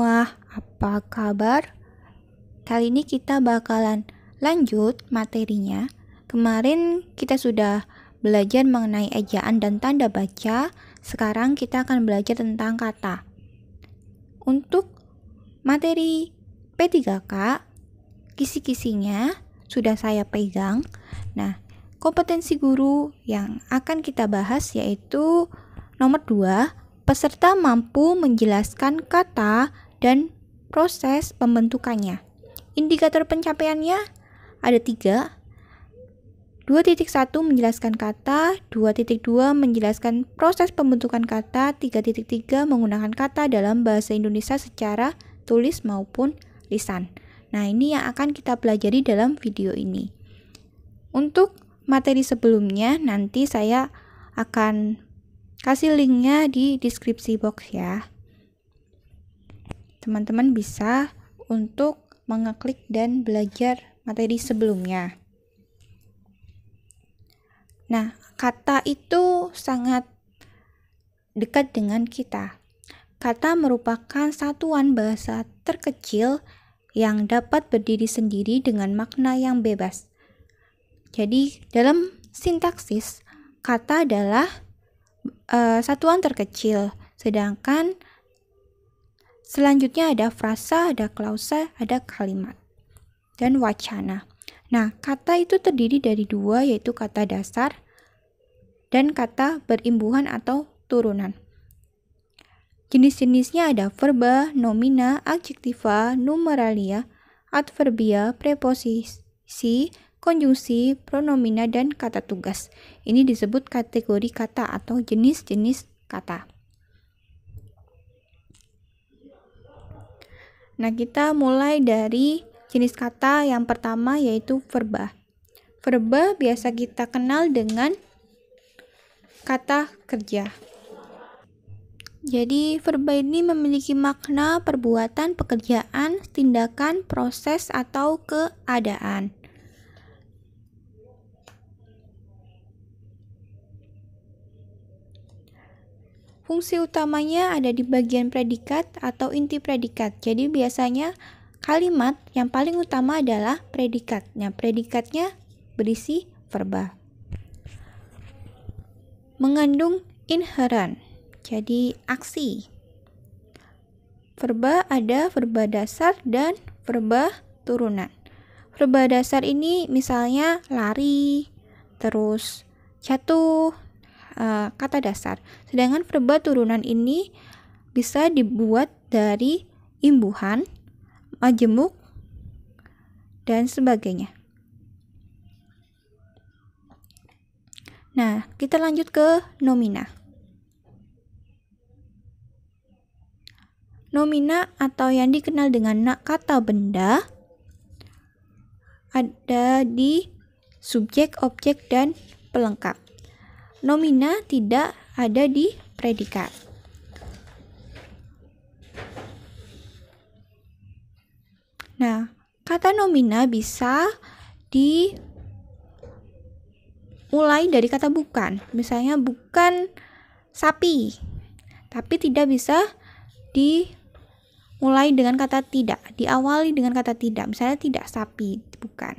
semua, apa kabar? Kali ini kita bakalan lanjut materinya. Kemarin kita sudah belajar mengenai ejaan dan tanda baca. Sekarang kita akan belajar tentang kata. Untuk materi P3K, kisi-kisinya sudah saya pegang. Nah, kompetensi guru yang akan kita bahas yaitu nomor 2, peserta mampu menjelaskan kata dan proses pembentukannya. Indikator pencapaiannya ada tiga. 2.1 menjelaskan kata, 2.2 menjelaskan proses pembentukan kata, 3.3 menggunakan kata dalam bahasa Indonesia secara tulis maupun lisan. Nah, ini yang akan kita pelajari dalam video ini. Untuk materi sebelumnya, nanti saya akan kasih linknya di deskripsi box ya teman-teman bisa untuk mengeklik dan belajar materi sebelumnya. Nah, kata itu sangat dekat dengan kita. Kata merupakan satuan bahasa terkecil yang dapat berdiri sendiri dengan makna yang bebas. Jadi, dalam sintaksis, kata adalah uh, satuan terkecil, sedangkan Selanjutnya ada frasa, ada klausa, ada kalimat, dan wacana. Nah, kata itu terdiri dari dua, yaitu kata dasar dan kata berimbuhan atau turunan. Jenis-jenisnya ada verba, nomina, adjektiva, numeralia, adverbia, preposisi, konjungsi, pronomina, dan kata tugas. Ini disebut kategori kata atau jenis-jenis kata. Nah, kita mulai dari jenis kata yang pertama yaitu verba. Verba biasa kita kenal dengan kata kerja. Jadi, verba ini memiliki makna perbuatan, pekerjaan, tindakan, proses, atau keadaan. Fungsi utamanya ada di bagian predikat atau inti predikat. Jadi biasanya kalimat yang paling utama adalah predikat. Nah, predikatnya berisi verba, Mengandung inheren. Jadi aksi. Verba ada verba dasar dan verba turunan. Verba dasar ini misalnya lari, terus jatuh, Eh, kata dasar. Sedangkan verba turunan ini bisa dibuat dari imbuhan, majemuk, dan sebagainya. Nah, kita lanjut ke nomina. Nomina atau yang dikenal dengan nak kata benda ada di subjek, objek, dan pelengkap nomina tidak ada di predikat. Nah, kata nomina bisa dimulai dari kata bukan. Misalnya bukan sapi, tapi tidak bisa dimulai dengan kata tidak, diawali dengan kata tidak. Misalnya tidak sapi, bukan.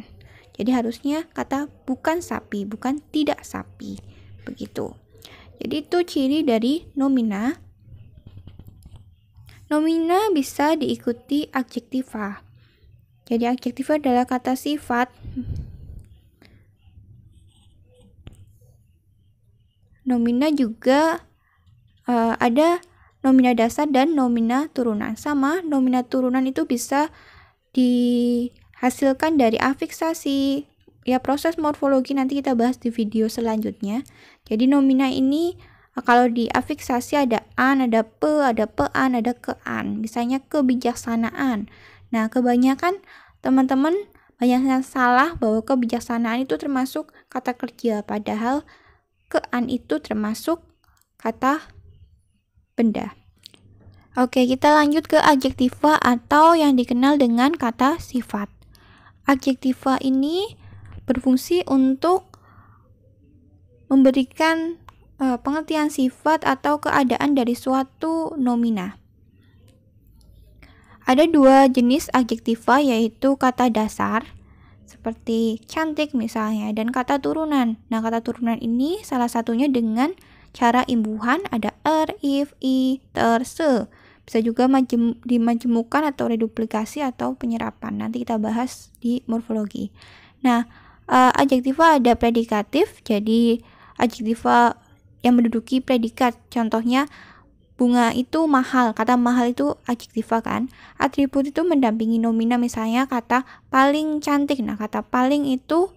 Jadi harusnya kata bukan sapi, bukan tidak sapi begitu jadi itu ciri dari nomina nomina bisa diikuti adjektiva jadi adjektiva adalah kata sifat nomina juga uh, ada nomina dasar dan nomina turunan. Sama, nomina turunan itu bisa dihasilkan dari afiksasi, ya proses morfologi nanti kita bahas di video selanjutnya. Jadi nomina ini eh, kalau di afiksasi ada an, ada pe, ada pean, ada kean. Misalnya kebijaksanaan. Nah, kebanyakan teman-teman banyak yang salah bahwa kebijaksanaan itu termasuk kata kerja padahal kean itu termasuk kata benda. Oke, kita lanjut ke adjektiva atau yang dikenal dengan kata sifat. Adjektiva ini berfungsi untuk memberikan uh, pengertian sifat atau keadaan dari suatu nomina. Ada dua jenis adjektiva yaitu kata dasar seperti cantik misalnya dan kata turunan. Nah, kata turunan ini salah satunya dengan cara imbuhan ada er, if, i, ter, se. Bisa juga majem, dimajemukan atau reduplikasi atau penyerapan. Nanti kita bahas di morfologi. Nah, uh, adjektiva ada predikatif. Jadi adjektiva yang menduduki predikat. Contohnya bunga itu mahal. Kata mahal itu adjektiva kan. Atribut itu mendampingi nomina misalnya kata paling cantik. Nah, kata paling itu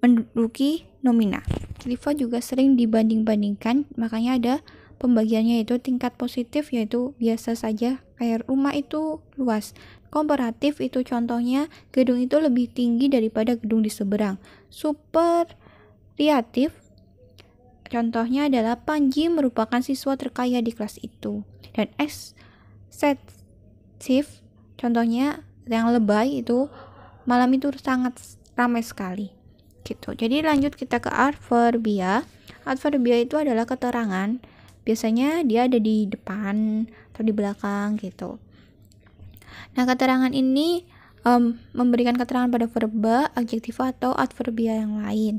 menduduki nomina. Adjektiva juga sering dibanding-bandingkan, makanya ada pembagiannya itu tingkat positif yaitu biasa saja kayak rumah itu luas Komparatif itu contohnya gedung itu lebih tinggi daripada gedung di seberang. Super kreatif. contohnya adalah Panji merupakan siswa terkaya di kelas itu. Dan eksesif contohnya yang lebay itu malam itu sangat ramai sekali. Gitu. Jadi lanjut kita ke adverbia. Adverbia itu adalah keterangan biasanya dia ada di depan atau di belakang gitu. Nah, keterangan ini um, memberikan keterangan pada verba, adjektiva, atau adverbia yang lain.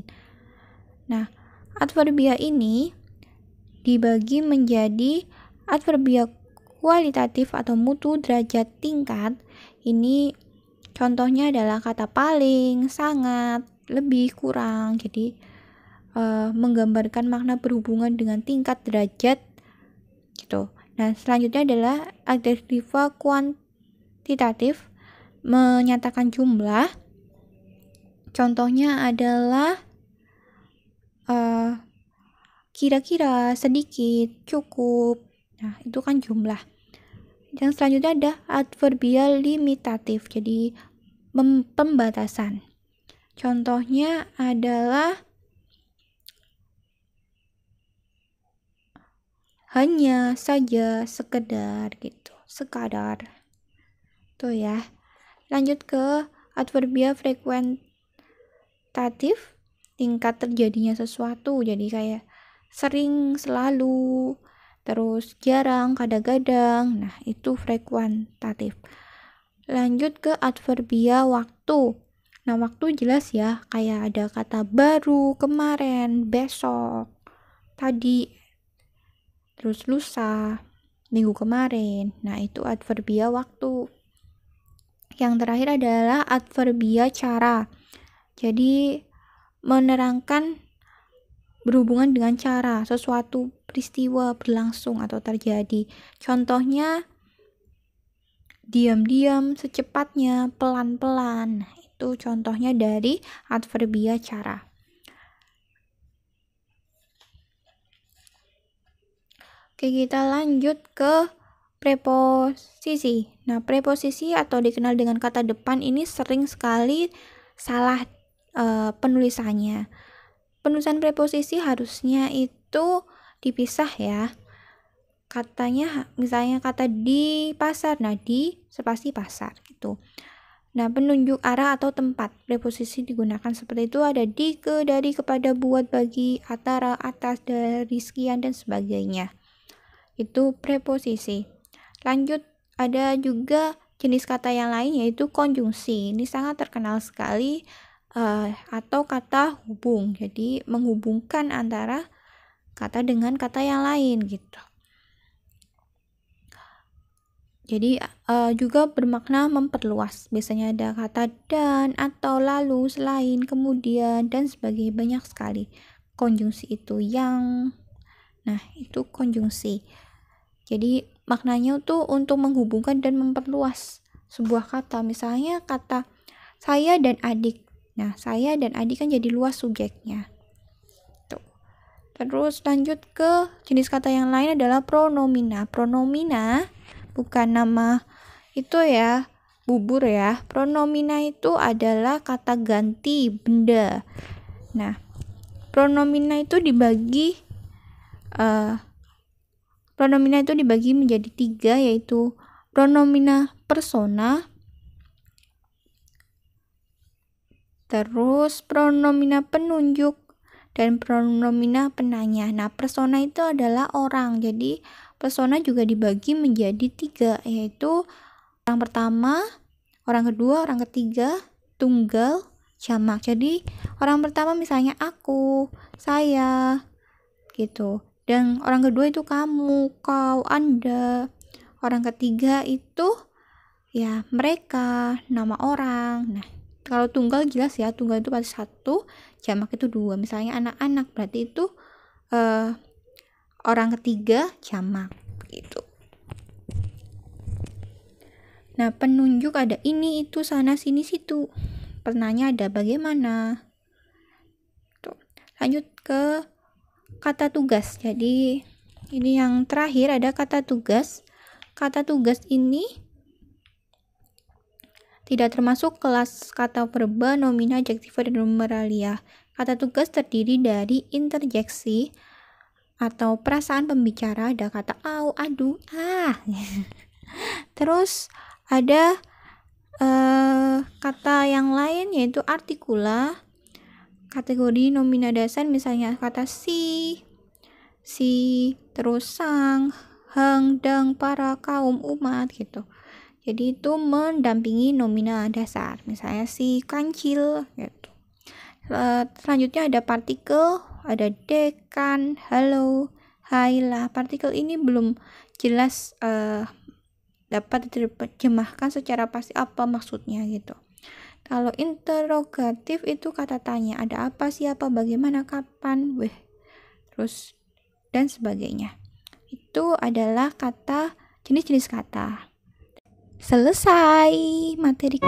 Nah, adverbia ini dibagi menjadi adverbia kualitatif atau mutu derajat tingkat. Ini contohnya adalah kata paling, sangat, lebih, kurang. Jadi uh, menggambarkan makna berhubungan dengan tingkat derajat gitu. Nah, selanjutnya adalah adjektiva kuant kuantitatif menyatakan jumlah. Contohnya adalah eh, kira-kira, uh, sedikit, cukup. Nah, itu kan jumlah. Yang selanjutnya ada adverbial limitatif, jadi pembatasan. Contohnya adalah hanya saja sekedar gitu, sekadar gitu ya lanjut ke adverbia frekuentatif tingkat terjadinya sesuatu jadi kayak sering selalu terus jarang kadang-kadang nah itu frekuentatif lanjut ke adverbia waktu nah waktu jelas ya kayak ada kata baru kemarin besok tadi terus lusa minggu kemarin nah itu adverbia waktu yang terakhir adalah adverbia cara. Jadi menerangkan berhubungan dengan cara sesuatu peristiwa berlangsung atau terjadi. Contohnya diam-diam, secepatnya, pelan-pelan. Itu contohnya dari adverbia cara. Oke, kita lanjut ke preposisi. Nah, preposisi atau dikenal dengan kata depan ini sering sekali salah e, penulisannya. Penulisan preposisi harusnya itu dipisah ya. Katanya misalnya kata di pasar. Nah, di spasi pasar gitu. Nah, penunjuk arah atau tempat preposisi digunakan seperti itu ada di, ke, dari, kepada, buat, bagi, antara, atas, dari, sekian, dan sebagainya. Itu preposisi. Lanjut, ada juga jenis kata yang lain yaitu konjungsi. Ini sangat terkenal sekali uh, atau kata hubung. Jadi menghubungkan antara kata dengan kata yang lain gitu. Jadi uh, juga bermakna memperluas. Biasanya ada kata dan atau lalu, selain, kemudian dan sebagai banyak sekali konjungsi itu yang. Nah, itu konjungsi. Jadi maknanya tuh untuk menghubungkan dan memperluas sebuah kata misalnya kata saya dan adik nah saya dan adik kan jadi luas subjeknya tuh terus lanjut ke jenis kata yang lain adalah pronomina pronomina bukan nama itu ya bubur ya pronomina itu adalah kata ganti benda nah pronomina itu dibagi uh, Pronomina itu dibagi menjadi tiga yaitu pronomina persona, terus pronomina penunjuk dan pronomina penanya. Nah, persona itu adalah orang. Jadi, persona juga dibagi menjadi tiga, yaitu orang pertama, orang kedua, orang ketiga, tunggal, jamak. Jadi, orang pertama misalnya aku, saya, gitu dan orang kedua itu kamu, kau, anda. Orang ketiga itu ya mereka, nama orang. Nah, kalau tunggal jelas ya, tunggal itu pasti satu, jamak itu dua. Misalnya anak-anak berarti itu uh, orang ketiga jamak gitu. Nah, penunjuk ada ini, itu, sana, sini, situ. Penanya ada bagaimana. Tuh. Lanjut ke kata tugas. Jadi ini yang terakhir ada kata tugas. Kata tugas ini tidak termasuk kelas kata verba, nomina, adjektiva, dan numeralia. Kata tugas terdiri dari interjeksi atau perasaan pembicara, ada kata au, aduh, ah. Terus ada uh, kata yang lain yaitu artikula, kategori nomina dasar misalnya kata si, si, terus sang, heng, deng, para, kaum, umat gitu. Jadi itu mendampingi nomina dasar, misalnya si kancil gitu. E, selanjutnya ada partikel, ada dekan, halo, hai lah. Partikel ini belum jelas uh, dapat diterjemahkan secara pasti apa maksudnya gitu. Kalau interrogatif itu kata tanya, ada apa, siapa, bagaimana, kapan, weh, terus dan sebagainya. Itu adalah kata jenis-jenis kata. Selesai materi.